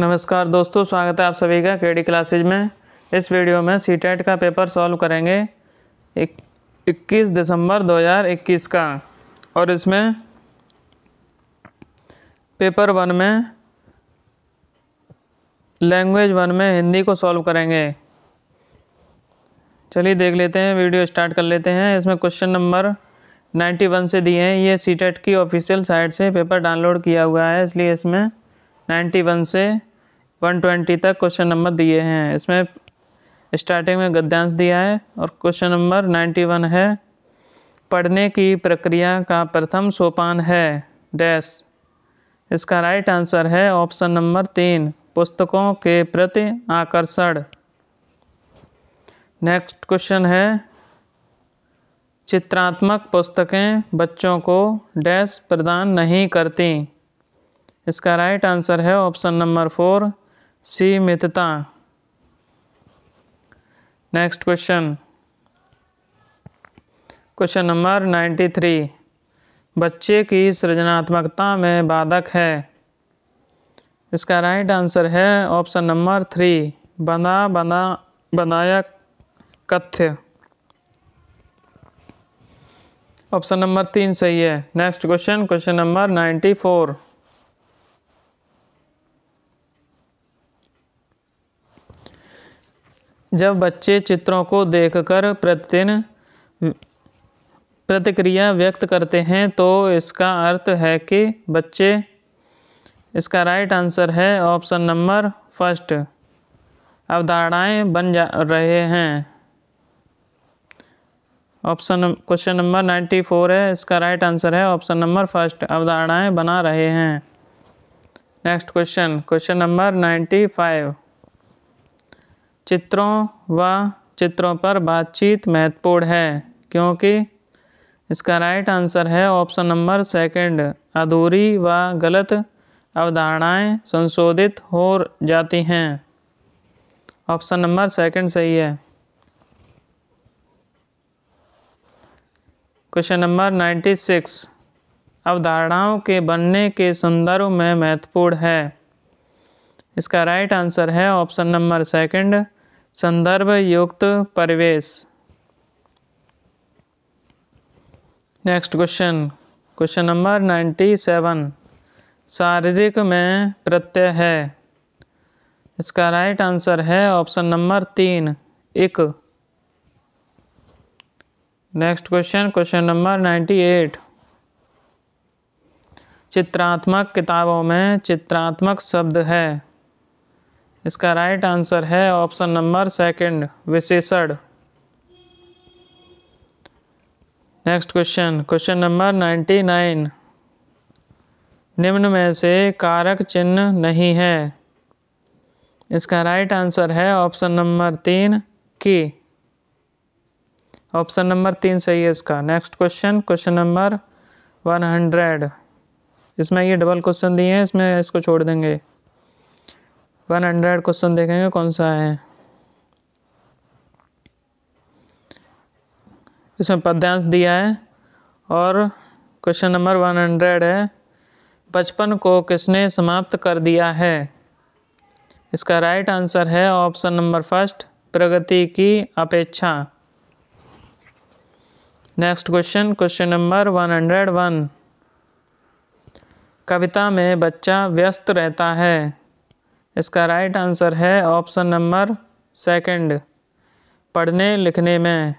नमस्कार दोस्तों स्वागत है आप सभी का क्रेडिट क्लासेज में इस वीडियो में सी टेट e का पेपर सॉल्व करेंगे एक, 21 दिसंबर 2021 का और इसमें पेपर वन में लैंग्वेज वन में हिंदी को सॉल्व करेंगे चलिए देख लेते हैं वीडियो स्टार्ट कर लेते हैं इसमें क्वेश्चन नंबर 91 से दिए हैं ये सी टेट e की ऑफिशियल साइट से पेपर डाउनलोड किया हुआ है इसलिए इसमें 91 से 120 तक क्वेश्चन नंबर दिए हैं इसमें स्टार्टिंग में गद्यांश दिया है और क्वेश्चन नंबर 91 है पढ़ने की प्रक्रिया का प्रथम सोपान है डैश इसका राइट आंसर है ऑप्शन नंबर तीन पुस्तकों के प्रति आकर्षण नेक्स्ट क्वेश्चन है चित्रात्मक पुस्तकें बच्चों को डैश प्रदान नहीं करती इसका राइट आंसर है ऑप्शन नंबर फोर सीमितता next question question number ninety three बच्चे की सृजनात्मकता में बाधक है इसका राइट आंसर है ऑप्शन नंबर थ्री बना बना बनाया कथ्य ऑप्शन नंबर तीन सही है next question question number ninety four जब बच्चे चित्रों को देखकर प्रतिदिन प्रतिक्रिया व्यक्त करते हैं तो इसका अर्थ है कि बच्चे इसका राइट आंसर है ऑप्शन नंबर फर्स्ट अवधारणाएं बन जा रहे हैं option question number ninety four है इसका राइट आंसर है ऑप्शन नंबर फर्स्ट अवधारणाएं बना रहे हैं next question question number ninety five चित्रों व चित्रों पर बातचीत महत्वपूर्ण है क्योंकि इसका राइट आंसर है ऑप्शन नंबर सेकंड अधूरी व गलत अवधारणाएं संशोधित हो जाती हैं ऑप्शन नंबर सेकंड सही है क्वेश्चन नंबर नाइन्टी सिक्स अवधारणाओं के बनने के संदर्भ में महत्वपूर्ण है इसका राइट आंसर है ऑप्शन नंबर सेकंड संदर्भ युक्त परिवेश next question question number ninety seven शारीरिक में प्रत्यय है इसका राइट आंसर है ऑप्शन नंबर तीन एक next question question number ninety eight चित्रात्मक किताबों में चित्रात्मक शब्द है इसका राइट आंसर है ऑप्शन नंबर सेकंड विशेषण next question question number ninety nine निम्न में से कारक चिन्ह नहीं है इसका राइट आंसर है ऑप्शन नंबर तीन की ऑप्शन नंबर तीन सही है इसका next question question number one hundred इसमें ये डबल क्वेश्चन दिए हैं इसमें इसको छोड़ देंगे वन हंड्रेड क्वेश्चन देखेंगे कौन सा है इसमें पद्यांश दिया है और क्वेश्चन नंबर वन हंड्रेड है बचपन को किसने समाप्त कर दिया है इसका राइट आंसर है ऑप्शन नंबर फर्स्ट प्रगति की अपेक्षा next question question number one hundred one कविता में बच्चा व्यस्त रहता है इसका राइट आंसर है ऑप्शन नंबर सेकंड पढ़ने लिखने में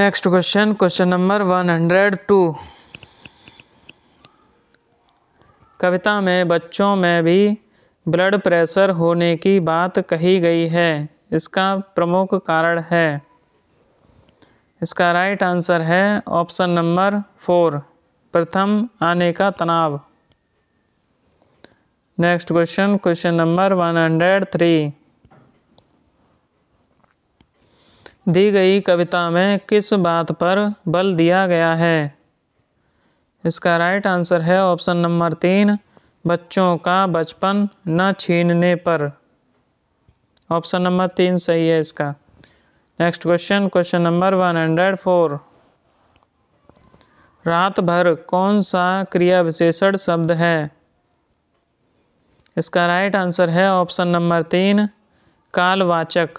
next question question number one hundred two कविता में बच्चों में भी ब्लड प्रेशर होने की बात कही गई है इसका प्रमुख कारण है इसका राइट आंसर है ऑप्शन नंबर फोर प्रथम आने का तनाव next question question number one hundred three दी गई कविता में किस बात पर बल दिया गया है इसका राइट आंसर है ऑप्शन नंबर तीन बच्चों का बचपन न छीनने पर ऑप्शन नंबर तीन सही है इसका next question question number one hundred four रात भर कौन सा क्रिया विशेषण शब्द है इसका राइट आंसर है ऑप्शन नंबर तीन कालवाचक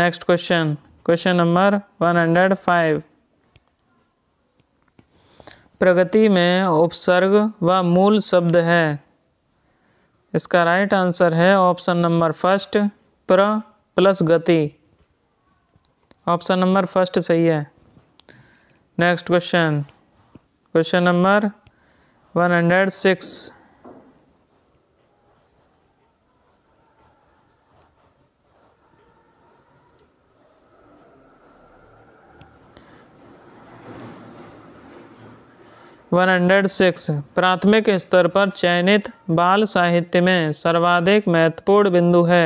next question question number one hundred five प्रगति में उपसर्ग व मूल शब्द है इसका राइट आंसर है ऑप्शन नंबर फर्स्ट प्र प्लस गति ऑप्शन नंबर फर्स्ट सही है next question question number one hundred six 106 प्राथमिक स्तर पर चयनित बाल साहित्य में सर्वाधिक महत्वपूर्ण बिंदु है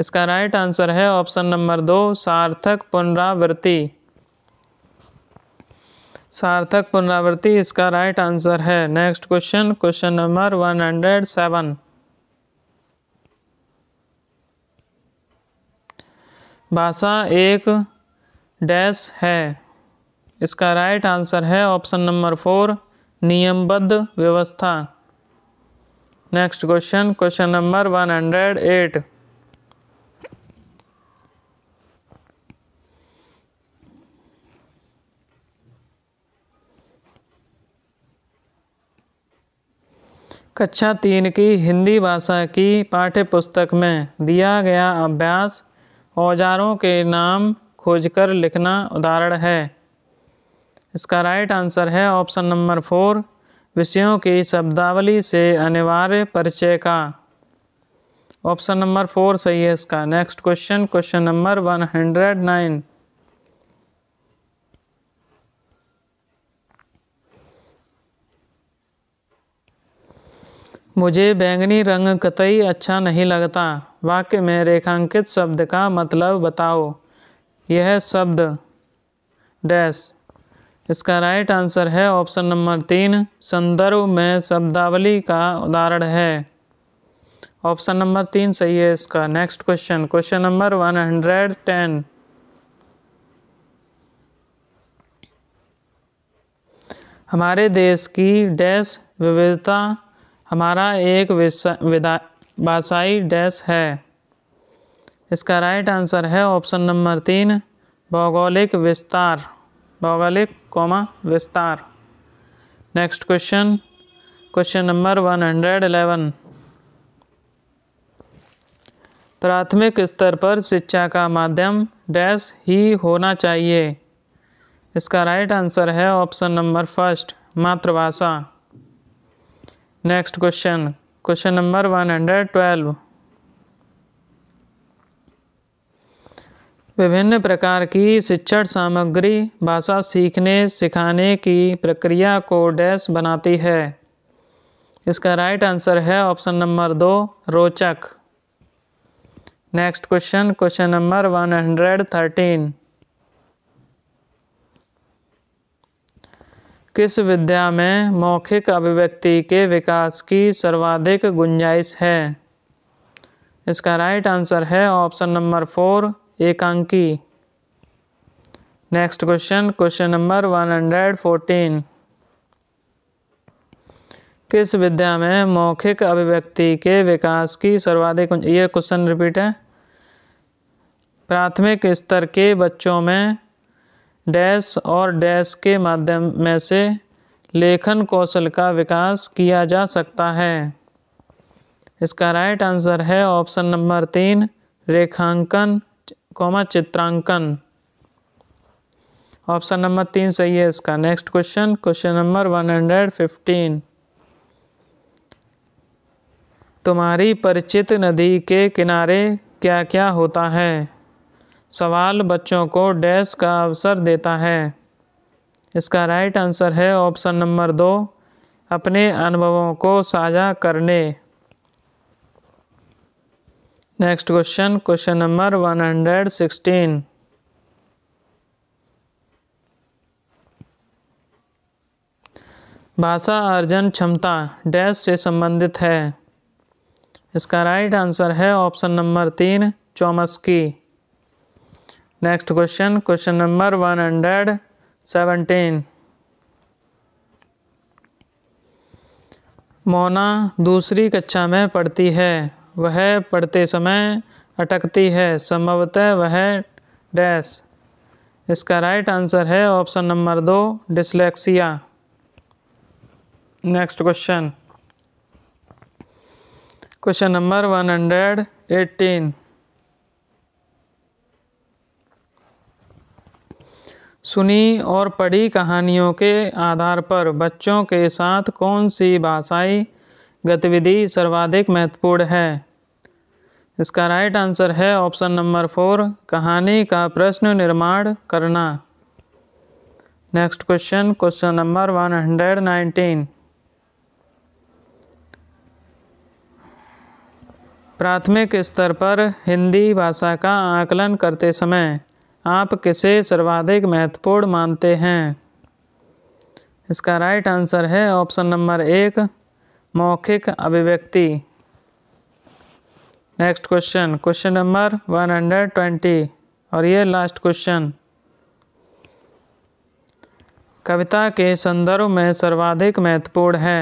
इसका राइट आंसर है ऑप्शन नंबर दो सार्थक पुनरावृत्ति सार्थक पुनरावृत्ति इसका राइट आंसर है नेक्स्ट क्वेश्चन क्वेश्चन नंबर 107 भाषा एक डैश है इसका राइट आंसर है ऑप्शन नंबर फोर नियमबद्ध व्यवस्था next question question number one hundred eight कक्षा तीन की हिंदी भाषा की पाठ्यपुस्तक में दिया गया अभ्यास औजारों के नाम खोजकर लिखना उदाहरण है इसका राइट आंसर है ऑप्शन नंबर फोर विषयों की शब्दावली से अनिवार्य परिचय का ऑप्शन नंबर फोर सही है इसका next question question number one hundred nine मुझे बैंगनी रंग कतई अच्छा नहीं लगता वाक्य में रेखांकित शब्द का मतलब बताओ यह शब्द डैश इसका राइट आंसर है ऑप्शन नंबर तीन संदर्भ में शब्दावली का उदाहरण है ऑप्शन नंबर तीन सही है इसका next question question number one hundred ten हमारे देश की डैश विविधता हमारा एक भाषाई डैश है इसका राइट आंसर है ऑप्शन नंबर तीन भौगोलिक विस्तार भौगोलिक कौमा विस्तार next question question number one hundred eleven प्राथमिक स्तर पर शिक्षा का माध्यम डैश ही होना चाहिए इसका राइट आंसर है ऑप्शन नंबर फर्स्ट मातृभाषा next question question number one hundred twelve विभिन्न प्रकार की शिक्षण सामग्री भाषा सीखने सिखाने की प्रक्रिया को डैश बनाती है इसका राइट आंसर है ऑप्शन नंबर दो रोचक next question question number one hundred thirteen किस विद्या में मौखिक अभिव्यक्ति के विकास की सर्वाधिक गुंजाइश है इसका राइट आंसर है ऑप्शन नंबर फोर एकांकी next question question number one hundred fourteen किस विद्या में मौखिक अभिव्यक्ति के विकास की सर्वाधिक ये क्वेश्चन रिपीट है प्राथमिक स्तर के बच्चों में डैश और डैश के माध्यम में से लेखन कौशल का विकास किया जा सकता है इसका राइट आंसर है ऑप्शन नंबर तीन रेखांकन कॉमा चित्रांकन ऑप्शन नंबर तीन सही है इसका next question question number one hundred fifteen तुम्हारी परिचित नदी के किनारे क्या क्या होता है सवाल बच्चों को डैश का अवसर देता है इसका राइट आंसर है ऑप्शन नंबर दो अपने अनुभवों को साझा करने next question question number one hundred sixteen भाषा अर्जन क्षमता डैश से संबंधित है इसका राइट आंसर है ऑप्शन नंबर तीन की next question question number one hundred seventeen Mona दूसरी कक्षा में पढ़ती है वह पढ़ते समय अटकती है संभवतः वह डैश इसका राइट आंसर है ऑप्शन नंबर दो dyslexia next question question number one hundred eighteen सुनी और पढ़ी कहानियों के आधार पर बच्चों के साथ कौन सी भाषाई गतिविधि सर्वाधिक महत्वपूर्ण है इसका राइट आंसर है ऑप्शन नंबर फोर कहानी का प्रश्न निर्माण करना next question question number one hundred nineteen प्राथमिक स्तर पर हिंदी भाषा का आकलन करते समय आप किसे सर्वाधिक महत्वपूर्ण मानते हैं इसका राइट आंसर है ऑप्शन नंबर एक मौखिक अभिव्यक्ति next question question number one hundred twenty और ये लास्ट क्वेश्चन कविता के संदर्भ में सर्वाधिक महत्वपूर्ण है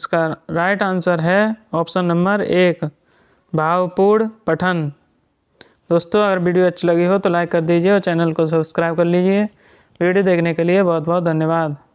इसका राइट आंसर है ऑप्शन नंबर एक भावपूर्ण पठन दोस्तों अगर वीडियो अच्छी लगी हो तो लाइक कर दीजिए और चैनल को सब्सक्राइब कर लीजिए वीडियो देखने के लिए बहुत बहुत धन्यवाद